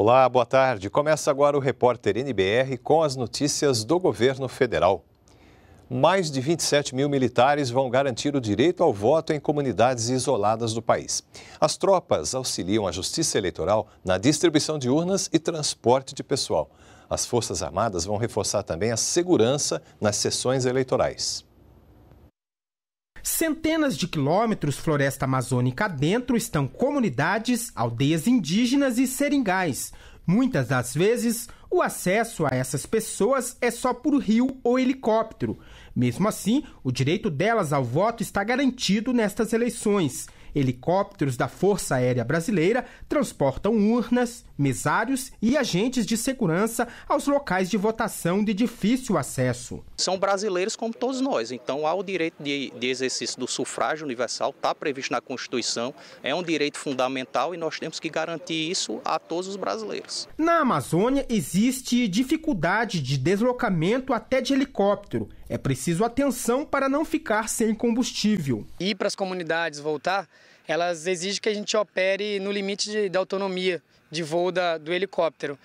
Olá, boa tarde. Começa agora o repórter NBR com as notícias do governo federal. Mais de 27 mil militares vão garantir o direito ao voto em comunidades isoladas do país. As tropas auxiliam a Justiça Eleitoral na distribuição de urnas e transporte de pessoal. As Forças Armadas vão reforçar também a segurança nas sessões eleitorais. Centenas de quilômetros floresta amazônica dentro estão comunidades, aldeias indígenas e seringais. Muitas das vezes, o acesso a essas pessoas é só por rio ou helicóptero. Mesmo assim, o direito delas ao voto está garantido nestas eleições. Helicópteros da Força Aérea Brasileira transportam urnas, mesários e agentes de segurança aos locais de votação de difícil acesso. São brasileiros como todos nós, então há o direito de, de exercício do sufrágio universal, está previsto na Constituição, é um direito fundamental e nós temos que garantir isso a todos os brasileiros. Na Amazônia existe dificuldade de deslocamento até de helicóptero é preciso atenção para não ficar sem combustível. Ir para as comunidades voltar, elas exigem que a gente opere no limite de, da autonomia de voo da, do helicóptero.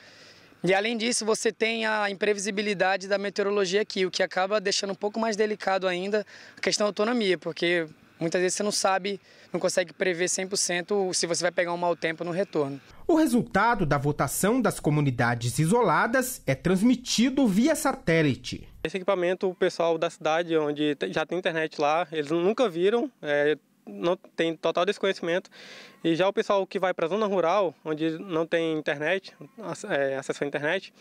E além disso, você tem a imprevisibilidade da meteorologia aqui, o que acaba deixando um pouco mais delicado ainda a questão da autonomia, porque muitas vezes você não sabe, não consegue prever 100% se você vai pegar um mau tempo no retorno. O resultado da votação das comunidades isoladas é transmitido via satélite. Esse equipamento, o pessoal da cidade, onde já tem internet lá, eles nunca viram, é, não tem total desconhecimento. E já o pessoal que vai para a zona rural, onde não tem internet, é, acesso à internet,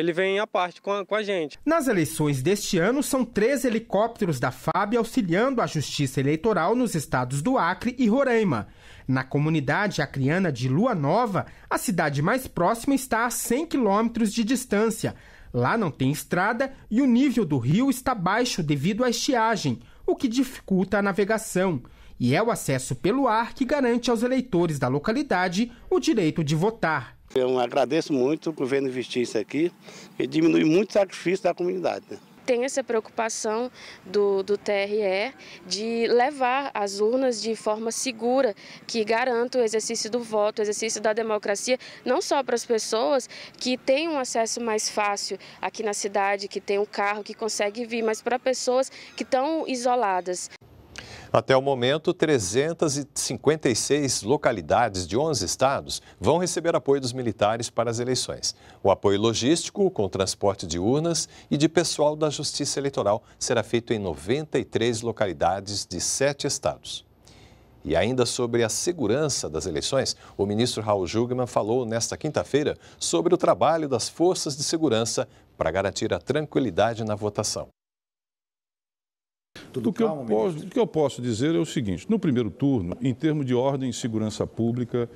ele vem à parte com a, com a gente. Nas eleições deste ano, são três helicópteros da FAB auxiliando a Justiça Eleitoral nos estados do Acre e Roraima. Na comunidade acriana de Lua Nova, a cidade mais próxima está a 100 quilômetros de distância. Lá não tem estrada e o nível do rio está baixo devido à estiagem, o que dificulta a navegação. E é o acesso pelo ar que garante aos eleitores da localidade o direito de votar. Eu agradeço muito o governo investir isso aqui e diminui muito o sacrifício da comunidade. Né? tem essa preocupação do, do, TRE de levar as urnas de forma segura, que garanta o exercício do voto, o exercício da democracia, não só para as pessoas que têm um acesso mais fácil aqui na cidade, que tem um carro, que consegue vir, mas para pessoas que estão isoladas. Até o momento, 356 localidades de 11 estados vão receber apoio dos militares para as eleições. O apoio logístico, com transporte de urnas e de pessoal da Justiça Eleitoral, será feito em 93 localidades de sete estados. E ainda sobre a segurança das eleições, o ministro Raul Jugman falou nesta quinta-feira sobre o trabalho das forças de segurança para garantir a tranquilidade na votação. Tudo o que, eu posso, o que eu posso dizer é o seguinte: no primeiro turno, em termos de ordem e segurança pública,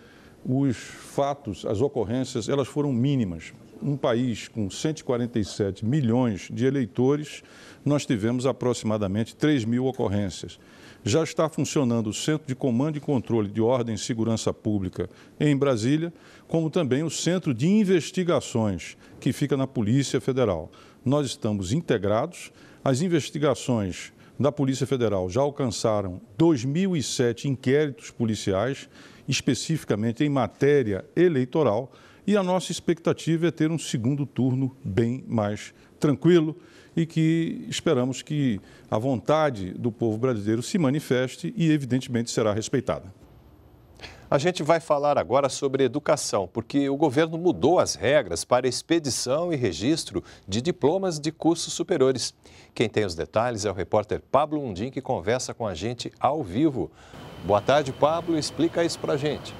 os fatos, as ocorrências, elas foram mínimas. Um país com 147 milhões de eleitores, nós tivemos aproximadamente 3 mil ocorrências. Já está funcionando o Centro de Comando e Controle de Ordem e Segurança Pública em Brasília, como também o Centro de Investigações, que fica na Polícia Federal. Nós estamos integrados, as investigações da Polícia Federal já alcançaram 2.007 inquéritos policiais, especificamente em matéria eleitoral, e a nossa expectativa é ter um segundo turno bem mais tranquilo e que esperamos que a vontade do povo brasileiro se manifeste e, evidentemente, será respeitada. A gente vai falar agora sobre educação, porque o governo mudou as regras para expedição e registro de diplomas de cursos superiores. Quem tem os detalhes é o repórter Pablo Mundim, que conversa com a gente ao vivo. Boa tarde, Pablo. Explica isso para a gente.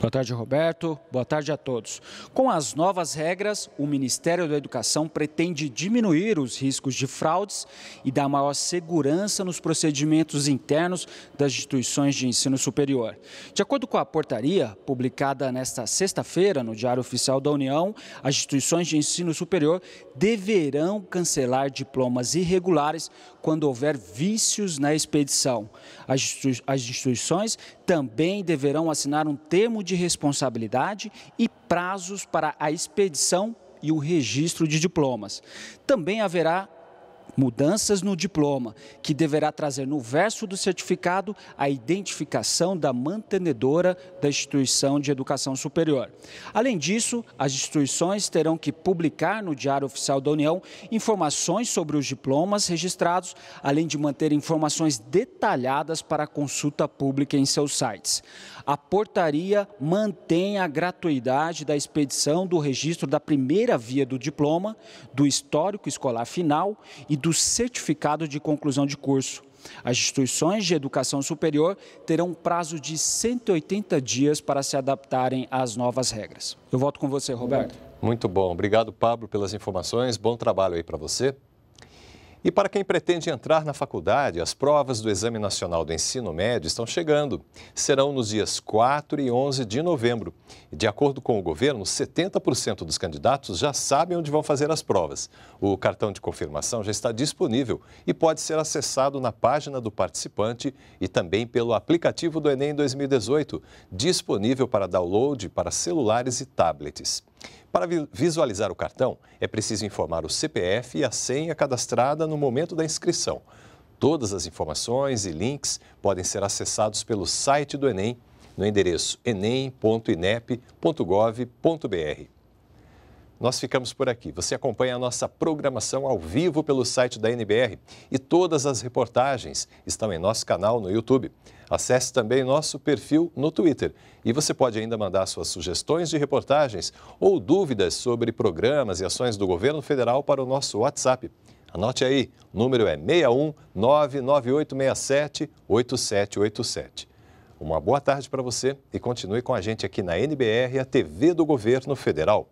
Boa tarde, Roberto. Boa tarde a todos. Com as novas regras, o Ministério da Educação pretende diminuir os riscos de fraudes e dar maior segurança nos procedimentos internos das instituições de ensino superior. De acordo com a portaria, publicada nesta sexta-feira no Diário Oficial da União, as instituições de ensino superior deverão cancelar diplomas irregulares quando houver vícios na expedição. As instituições também deverão assinar um termo de de responsabilidade e prazos para a expedição e o registro de diplomas. Também haverá Mudanças no diploma, que deverá trazer no verso do certificado a identificação da mantenedora da instituição de educação superior. Além disso, as instituições terão que publicar no Diário Oficial da União informações sobre os diplomas registrados, além de manter informações detalhadas para consulta pública em seus sites. A portaria mantém a gratuidade da expedição do registro da primeira via do diploma, do histórico escolar final e do do certificado de conclusão de curso. As instituições de educação superior terão um prazo de 180 dias para se adaptarem às novas regras. Eu volto com você, Roberto. Muito bom. Obrigado, Pablo, pelas informações. Bom trabalho aí para você. E para quem pretende entrar na faculdade, as provas do Exame Nacional do Ensino Médio estão chegando. Serão nos dias 4 e 11 de novembro. De acordo com o governo, 70% dos candidatos já sabem onde vão fazer as provas. O cartão de confirmação já está disponível e pode ser acessado na página do participante e também pelo aplicativo do Enem 2018, disponível para download para celulares e tablets. Para visualizar o cartão, é preciso informar o CPF e a senha cadastrada no momento da inscrição. Todas as informações e links podem ser acessados pelo site do Enem no endereço enem.inep.gov.br. Nós ficamos por aqui. Você acompanha a nossa programação ao vivo pelo site da NBR e todas as reportagens estão em nosso canal no YouTube. Acesse também nosso perfil no Twitter e você pode ainda mandar suas sugestões de reportagens ou dúvidas sobre programas e ações do governo federal para o nosso WhatsApp. Anote aí, o número é 61 8787. Uma boa tarde para você e continue com a gente aqui na NBR, a TV do Governo Federal.